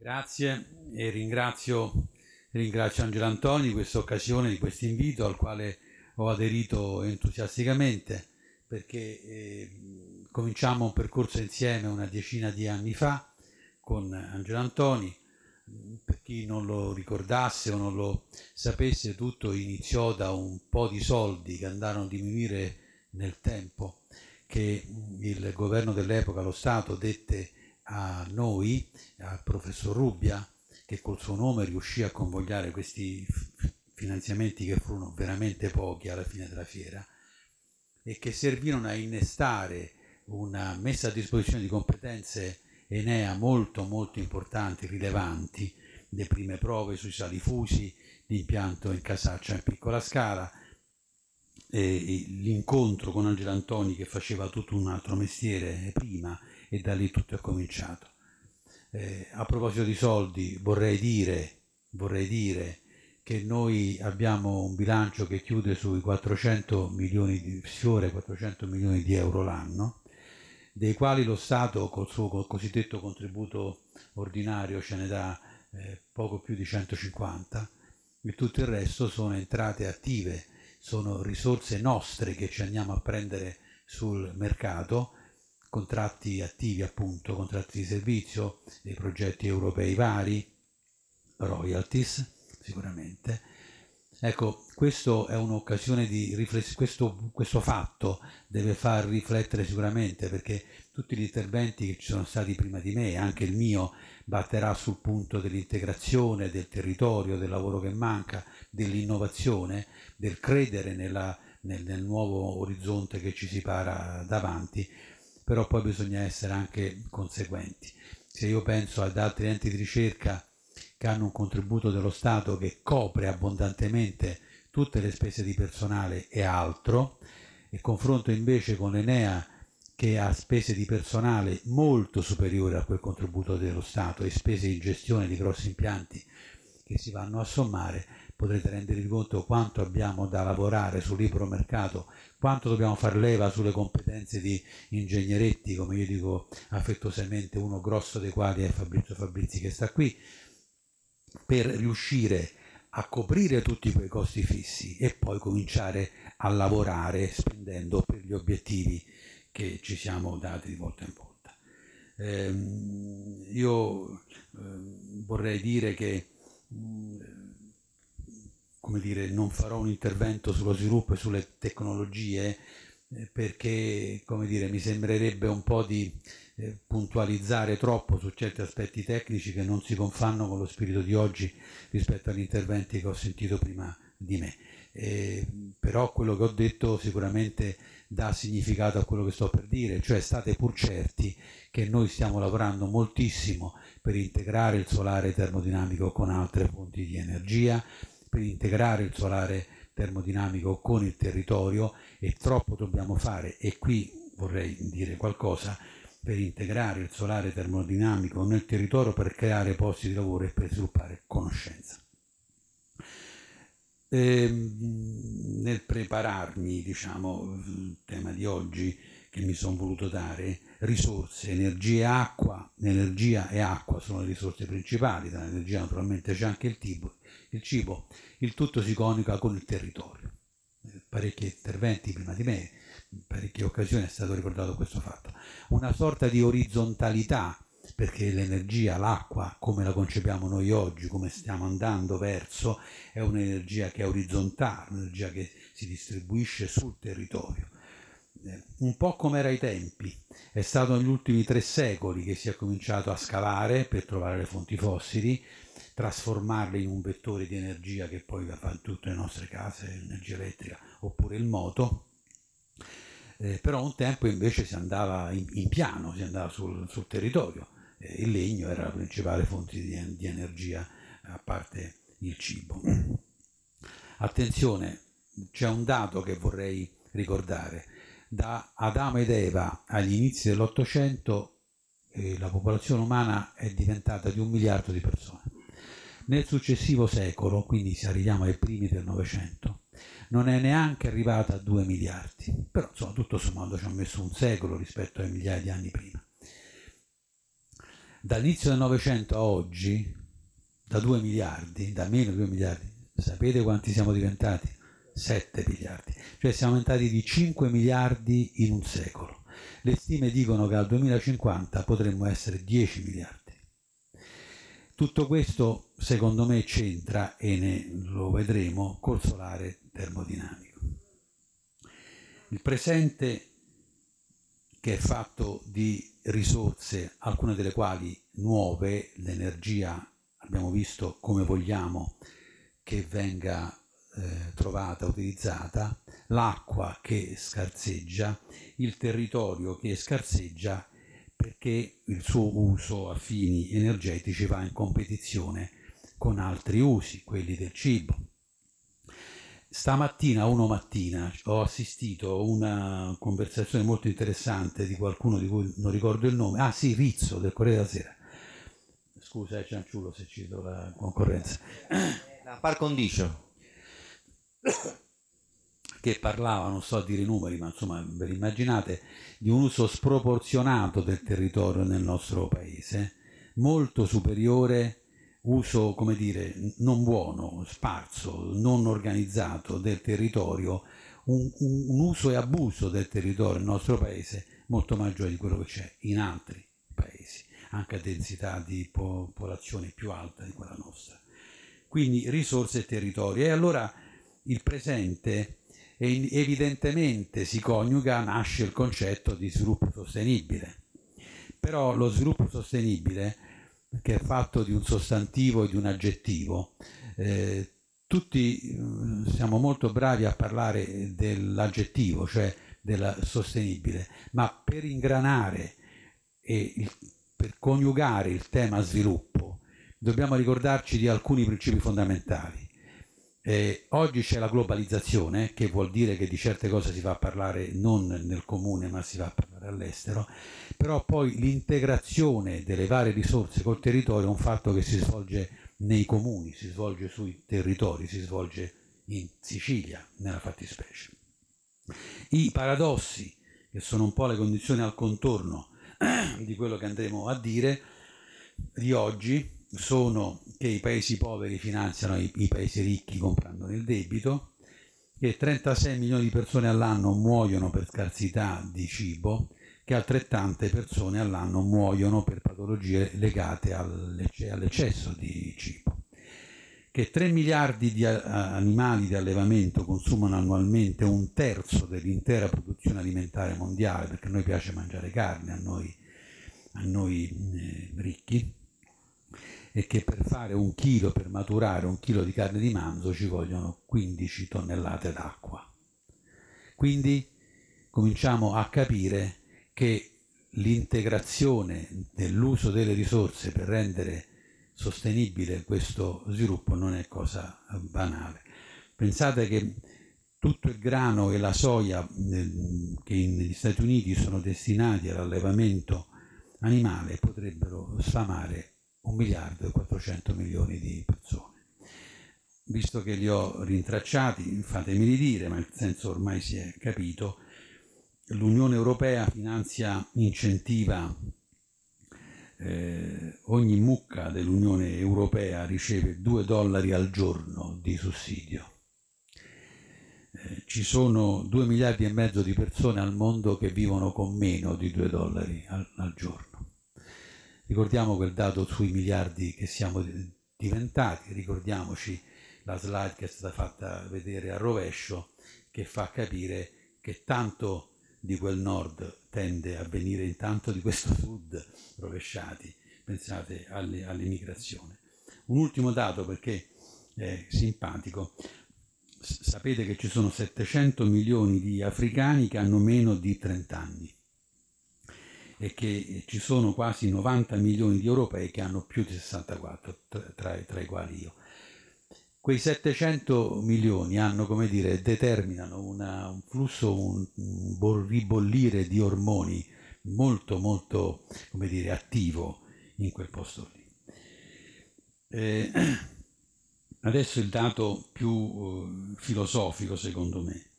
Grazie e ringrazio, ringrazio Angelo Antoni di questa occasione, di questo invito al quale ho aderito entusiasticamente perché eh, cominciamo un percorso insieme una decina di anni fa con Angelo Antoni. Per chi non lo ricordasse o non lo sapesse, tutto iniziò da un po' di soldi che andarono a diminuire nel tempo che il governo dell'epoca, lo Stato, dette a noi, al professor Rubbia, che col suo nome riuscì a convogliare questi finanziamenti che furono veramente pochi alla fine della fiera e che servirono a innestare una messa a disposizione di competenze Enea molto molto importanti, rilevanti, le prime prove sui sali fusi, l'impianto in casaccia in piccola scala, l'incontro con Angelo Antoni che faceva tutto un altro mestiere prima e da lì tutto è cominciato. Eh, a proposito di soldi, vorrei dire, vorrei dire che noi abbiamo un bilancio che chiude sui 400 milioni di, fiore 400 milioni di euro l'anno, dei quali lo Stato col suo cosiddetto contributo ordinario ce ne dà eh, poco più di 150 e tutto il resto sono entrate attive, sono risorse nostre che ci andiamo a prendere sul mercato contratti attivi appunto, contratti di servizio, dei progetti europei vari, royalties sicuramente. Ecco, questo è un'occasione di riflessione, questo, questo fatto deve far riflettere sicuramente perché tutti gli interventi che ci sono stati prima di me, anche il mio, batterà sul punto dell'integrazione, del territorio, del lavoro che manca, dell'innovazione, del credere nella, nel, nel nuovo orizzonte che ci si para davanti però poi bisogna essere anche conseguenti. Se io penso ad altri enti di ricerca che hanno un contributo dello Stato che copre abbondantemente tutte le spese di personale e altro, e confronto invece con Enea che ha spese di personale molto superiori a quel contributo dello Stato e spese di gestione di grossi impianti che si vanno a sommare, potrete rendervi conto quanto abbiamo da lavorare sul libero mercato, quanto dobbiamo far leva sulle competenze di ingegneretti, come io dico affettuosamente, uno grosso dei quali è Fabrizio Fabrizi che sta qui, per riuscire a coprire tutti quei costi fissi e poi cominciare a lavorare spendendo per gli obiettivi che ci siamo dati di volta in volta. Eh, io eh, vorrei dire che mh, come dire, non farò un intervento sullo sviluppo e sulle tecnologie eh, perché come dire, mi sembrerebbe un po' di eh, puntualizzare troppo su certi aspetti tecnici che non si confanno con lo spirito di oggi rispetto agli interventi che ho sentito prima di me. Eh, però quello che ho detto sicuramente dà significato a quello che sto per dire, cioè state pur certi che noi stiamo lavorando moltissimo per integrare il solare termodinamico con altre fonti di energia, per integrare il solare termodinamico con il territorio e troppo dobbiamo fare e qui vorrei dire qualcosa per integrare il solare termodinamico nel territorio per creare posti di lavoro e per sviluppare conoscenza. E ehm, nel prepararmi, diciamo, il tema di oggi che mi sono voluto dare, risorse, energia e acqua, energia e acqua sono le risorse principali, dall'energia naturalmente c'è anche il, tibo, il cibo, il tutto si conica con il territorio. Parecchi interventi prima di me, in parecchie occasioni è stato ricordato questo fatto. Una sorta di orizzontalità, perché l'energia, l'acqua, come la concepiamo noi oggi, come stiamo andando verso, è un'energia che è orizzontale, un'energia che si distribuisce sul territorio eh, un po' come era ai tempi. È stato negli ultimi tre secoli che si è cominciato a scavare per trovare le fonti fossili, trasformarle in un vettore di energia che poi va in tutte le nostre case, l'energia elettrica oppure il moto. Eh, però un tempo invece si andava in, in piano, si andava sul, sul territorio. Eh, il legno era la principale fonte di, di energia, a parte il cibo. Attenzione, c'è un dato che vorrei ricordare da Adamo ed Eva agli inizi dell'Ottocento eh, la popolazione umana è diventata di un miliardo di persone. Nel successivo secolo, quindi se arriviamo ai primi del Novecento, non è neanche arrivata a 2 miliardi, però insomma tutto sommato ci ha messo un secolo rispetto ai migliaia di anni prima. Dall'inizio del Novecento a oggi, da 2 miliardi, da meno 2 miliardi, sapete quanti siamo diventati? 7 miliardi, cioè siamo aumentati di 5 miliardi in un secolo. Le stime dicono che al 2050 potremmo essere 10 miliardi. Tutto questo secondo me c'entra e ne lo vedremo col solare termodinamico. Il presente che è fatto di risorse, alcune delle quali nuove, l'energia abbiamo visto come vogliamo che venga eh, trovata, utilizzata, l'acqua che scarseggia, il territorio che scarseggia perché il suo uso a fini energetici va in competizione con altri usi, quelli del cibo. Stamattina, uno mattina, ho assistito a una conversazione molto interessante di qualcuno di cui non ricordo il nome, ah sì, Rizzo del Corriere della Sera. Scusa, eh, Cianciullo se cito la concorrenza. La par condicio. che parlava, non so dire i numeri, ma insomma ve li immaginate, di un uso sproporzionato del territorio nel nostro paese, molto superiore uso, come dire, non buono, sparso, non organizzato del territorio, un, un, un uso e abuso del territorio nel nostro paese molto maggiore di quello che c'è in altri paesi, anche a densità di popolazione più alta di quella nostra. Quindi risorse e territorio. E allora il presente e evidentemente si coniuga, nasce il concetto di sviluppo sostenibile. Però lo sviluppo sostenibile, che è fatto di un sostantivo e di un aggettivo, eh, tutti eh, siamo molto bravi a parlare dell'aggettivo, cioè del sostenibile, ma per ingranare e il, per coniugare il tema sviluppo dobbiamo ricordarci di alcuni principi fondamentali eh, oggi c'è la globalizzazione, che vuol dire che di certe cose si va a parlare non nel comune ma si va a parlare all'estero, però poi l'integrazione delle varie risorse col territorio è un fatto che si svolge nei comuni, si svolge sui territori, si svolge in Sicilia nella fattispecie. I paradossi, che sono un po' le condizioni al contorno di quello che andremo a dire di oggi, sono che i paesi poveri finanziano i, i paesi ricchi comprando nel debito, che 36 milioni di persone all'anno muoiono per scarsità di cibo, che altrettante persone all'anno muoiono per patologie legate all'eccesso di cibo, che 3 miliardi di eh, animali di allevamento consumano annualmente un terzo dell'intera produzione alimentare mondiale, perché a noi piace mangiare carne, a noi, a noi eh, ricchi, e che per fare un chilo, per maturare un chilo di carne di manzo ci vogliono 15 tonnellate d'acqua. Quindi cominciamo a capire che l'integrazione dell'uso delle risorse per rendere sostenibile questo sviluppo non è cosa banale. Pensate che tutto il grano e la soia ehm, che negli Stati Uniti sono destinati all'allevamento animale potrebbero sfamare 1 miliardo e 400 milioni di persone. Visto che li ho rintracciati, fatemeli dire, ma il senso ormai si è capito, l'Unione Europea finanzia, incentiva eh, ogni mucca dell'Unione Europea riceve 2 dollari al giorno di sussidio. Eh, ci sono 2 miliardi e mezzo di persone al mondo che vivono con meno di 2 dollari al, al giorno. Ricordiamo quel dato sui miliardi che siamo diventati, ricordiamoci la slide che è stata fatta vedere a rovescio che fa capire che tanto di quel nord tende a venire tanto di questo sud rovesciati, pensate all'immigrazione. Un ultimo dato perché è simpatico, sapete che ci sono 700 milioni di africani che hanno meno di 30 anni, è che ci sono quasi 90 milioni di europei che hanno più di 64, tra, tra i quali io. Quei 700 milioni hanno, come dire, determinano una, un flusso, un, un ribollire di ormoni molto, molto, come dire, attivo in quel posto lì. Eh, adesso il dato più eh, filosofico, secondo me,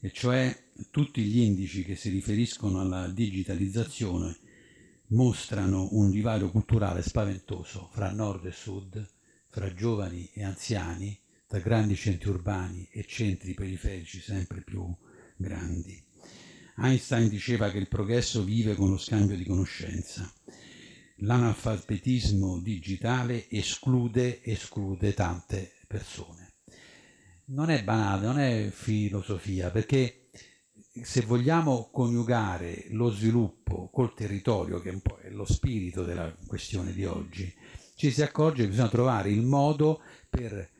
e cioè tutti gli indici che si riferiscono alla digitalizzazione mostrano un divario culturale spaventoso fra nord e sud, fra giovani e anziani, tra grandi centri urbani e centri periferici sempre più grandi. Einstein diceva che il progresso vive con lo scambio di conoscenza. L'analfabetismo digitale esclude, esclude tante persone. Non è banale, non è filosofia, perché se vogliamo coniugare lo sviluppo col territorio, che è un po' lo spirito della questione di oggi, ci si accorge che bisogna trovare il modo per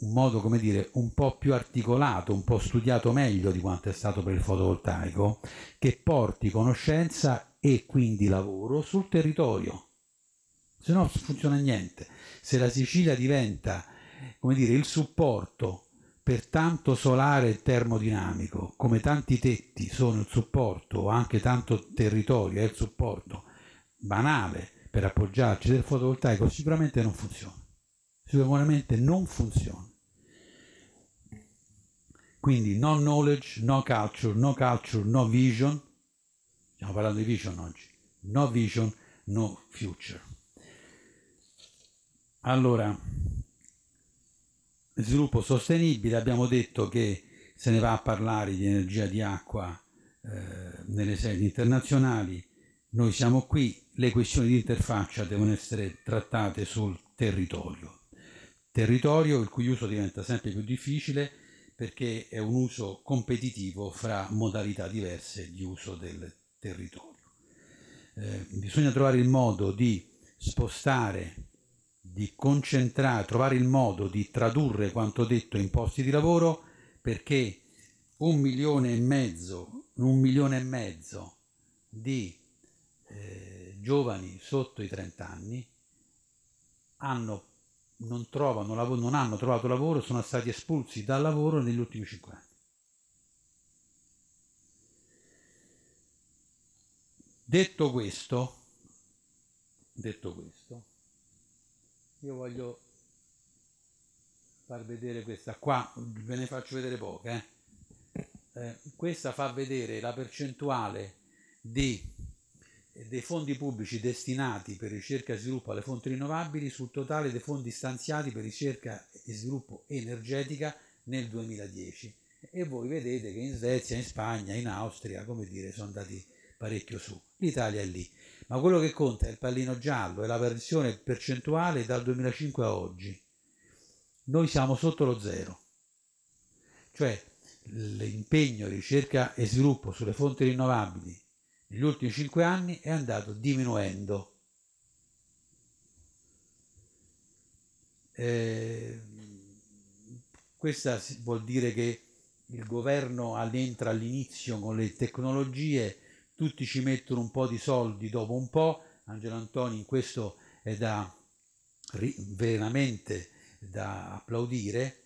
un modo, come dire, un po' più articolato, un po' studiato meglio di quanto è stato per il fotovoltaico, che porti conoscenza e quindi lavoro sul territorio. Se no non funziona niente. Se la Sicilia diventa, come dire, il supporto Pertanto solare e termodinamico, come tanti tetti sono il supporto o anche tanto territorio è il supporto banale per appoggiarci del fotovoltaico, sicuramente non funziona. Sicuramente non funziona. Quindi no knowledge, no culture, no culture, no vision. Stiamo parlando di vision oggi. No vision, no future. Allora, sviluppo sostenibile abbiamo detto che se ne va a parlare di energia di acqua eh, nelle sedi internazionali, noi siamo qui, le questioni di interfaccia devono essere trattate sul territorio. Territorio il cui uso diventa sempre più difficile perché è un uso competitivo fra modalità diverse di uso del territorio. Eh, bisogna trovare il modo di spostare di concentrare, trovare il modo di tradurre quanto detto in posti di lavoro perché un milione e mezzo, un milione e mezzo di eh, giovani sotto i 30 anni hanno, non, trovano, non hanno trovato lavoro, sono stati espulsi dal lavoro negli ultimi 5 anni. Detto questo, detto questo, io voglio far vedere questa qua, ve ne faccio vedere poche, eh? eh, questa fa vedere la percentuale di, dei fondi pubblici destinati per ricerca e sviluppo alle fonti rinnovabili sul totale dei fondi stanziati per ricerca e sviluppo energetica nel 2010 e voi vedete che in Svezia, in Spagna, in Austria, come dire, sono andati parecchio su, l'Italia è lì ma quello che conta è il pallino giallo e la variazione percentuale dal 2005 a oggi. Noi siamo sotto lo zero, cioè l'impegno ricerca e sviluppo sulle fonti rinnovabili negli ultimi 5 anni è andato diminuendo. Eh, questa vuol dire che il governo entra all'inizio con le tecnologie tutti ci mettono un po' di soldi dopo un po', Angelo Antoni in questo è da veramente da applaudire,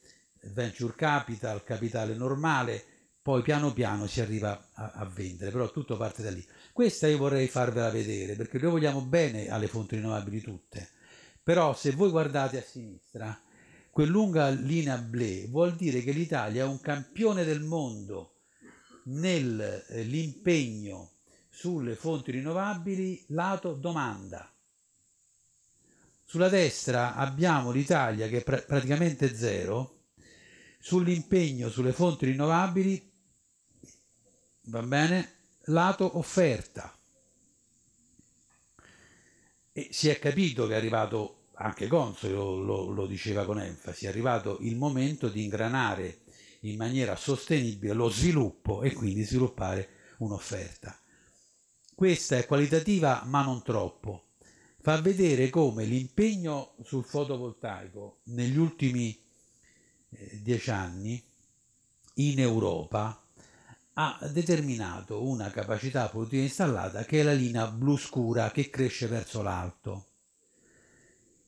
venture capital, capitale normale, poi piano piano si arriva a, a, vendere, però tutto parte da lì. Questa io vorrei farvela vedere perché noi vogliamo bene alle fonti rinnovabili tutte, però se voi guardate a sinistra, quella lunga linea ble vuol dire che l'Italia è un campione del mondo nell'impegno eh, sulle fonti rinnovabili lato domanda. Sulla destra abbiamo l'Italia che è pr praticamente zero, sull'impegno sulle fonti rinnovabili, va bene, lato offerta. E si è capito che è arrivato, anche Gonzo lo, lo, lo diceva con enfasi, è arrivato il momento di ingranare in maniera sostenibile lo sviluppo e quindi sviluppare un'offerta questa è qualitativa ma non troppo. Fa vedere come l'impegno sul fotovoltaico negli ultimi eh, dieci anni in Europa ha determinato una capacità produttiva installata che è la linea blu scura che cresce verso l'alto.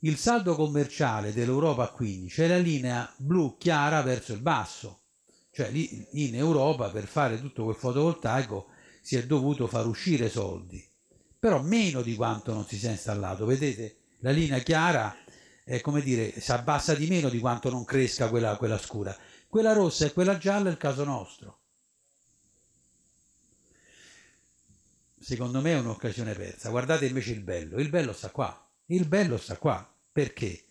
Il saldo commerciale dell'Europa quindi è la linea blu chiara verso il basso, cioè in Europa per fare tutto quel fotovoltaico si è dovuto far uscire soldi, però meno di quanto non si sia installato. Vedete, la linea chiara è come dire, si abbassa di meno di quanto non cresca quella, quella scura. Quella rossa e quella gialla è il caso nostro. Secondo me è un'occasione persa. Guardate invece il bello. Il bello sta qua. Il bello sta qua. Perché?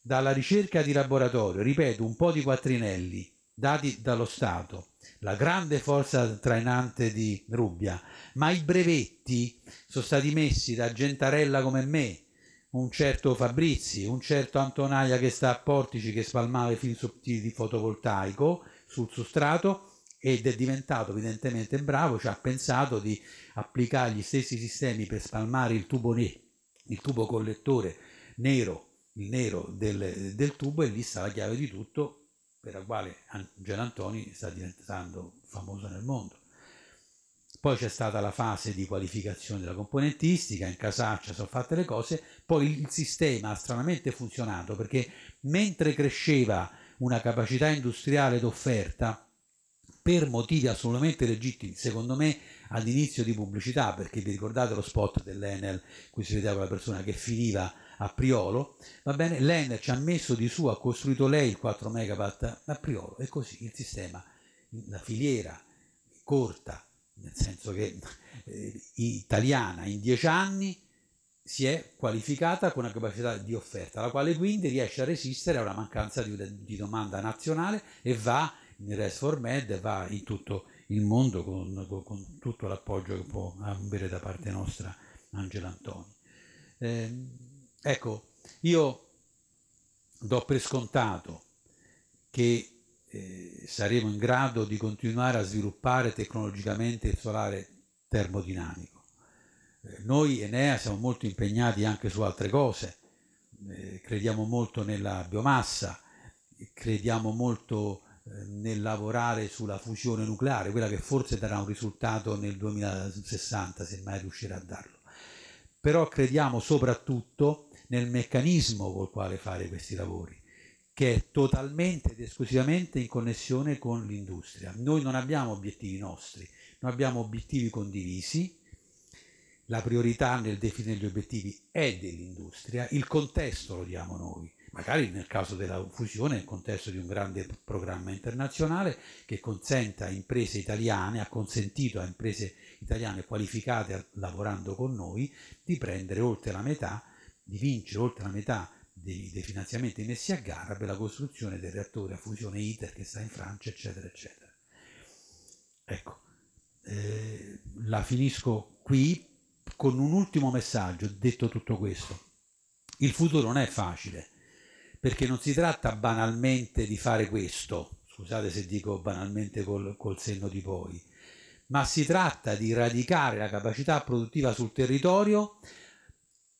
Dalla ricerca di laboratorio, ripeto, un po' di quattrinelli, dati dallo Stato, la grande forza trainante di Rubbia, ma i brevetti sono stati messi da Gentarella come me, un certo Fabrizi, un certo Antonaia che sta a Portici che spalmava i film sottili di fotovoltaico sul sostrato ed è diventato evidentemente bravo, ci cioè ha pensato di applicare gli stessi sistemi per spalmare il tubo, ne- il tubo collettore nero, il nero del, del tubo e lì sta la chiave di tutto per la quale Angelo Antoni sta diventando famoso nel mondo. Poi c'è stata la fase di qualificazione della componentistica, in casaccia sono fatte le cose, poi il sistema ha stranamente funzionato perché mentre cresceva una capacità industriale d'offerta, per motivi assolutamente legittimi, secondo me all'inizio di pubblicità, perché vi ricordate lo spot dell'Enel, in cui si vedeva quella persona che finiva a Priolo, va bene, l'Ener ci ha messo di su, ha costruito lei il 4 MW a Priolo e così il sistema, la filiera corta, nel senso che eh, italiana in 10 anni si è qualificata con una capacità di offerta, la quale quindi riesce a resistere a una mancanza di, di domanda nazionale e va in Rest for Med, va in tutto il mondo con, con, con tutto l'appoggio che può avere da parte nostra Angela Antoni. Eh, Ecco, io do per scontato che eh, saremo in grado di continuare a sviluppare tecnologicamente il solare termodinamico. Eh, noi Enea siamo molto impegnati anche su altre cose, eh, crediamo molto nella biomassa, crediamo molto eh, nel lavorare sulla fusione nucleare, quella che forse darà un risultato nel 2060 se mai riuscirà a darlo. Però crediamo soprattutto nel meccanismo col quale fare questi lavori, che è totalmente ed esclusivamente in connessione con l'industria. Noi non abbiamo obiettivi nostri, noi abbiamo obiettivi condivisi, la priorità nel definire gli obiettivi è dell'industria, il contesto lo diamo noi, magari nel caso della fusione nel contesto di un grande programma internazionale che consenta a imprese italiane, ha consentito a imprese italiane qualificate lavorando con noi di prendere oltre la metà di vincere oltre la metà dei, dei finanziamenti messi a gara per la costruzione del reattore a fusione ITER che sta in Francia, eccetera, eccetera. Ecco, eh, la finisco qui con un ultimo messaggio, detto tutto questo. Il futuro non è facile, perché non si tratta banalmente di fare questo, scusate se dico banalmente col, col senno di poi, ma si tratta di radicare la capacità produttiva sul territorio,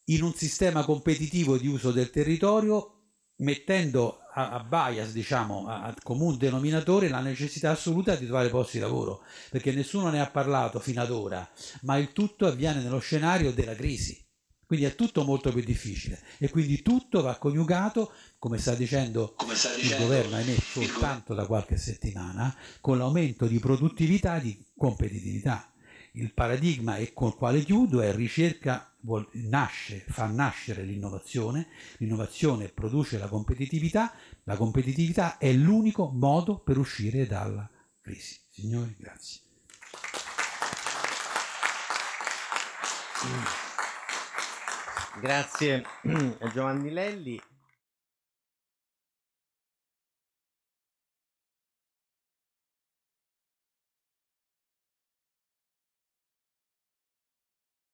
in un sistema competitivo di uso del territorio mettendo a, a bias, diciamo, a, a comune denominatore la necessità assoluta di trovare posti di lavoro, perché nessuno ne ha parlato fino ad ora, ma il tutto avviene nello scenario della crisi. Quindi è tutto molto più difficile e quindi tutto va coniugato, come sta dicendo, come sta dicendo il governo, ahimè, soltanto da qualche settimana, con l'aumento di produttività e di competitività il paradigma e il quale chiudo è ricerca vuol, nasce, fa nascere l'innovazione, l'innovazione produce la competitività, la competitività è l'unico modo per uscire dalla crisi. Signori, grazie. Grazie a Giovanni Lelli.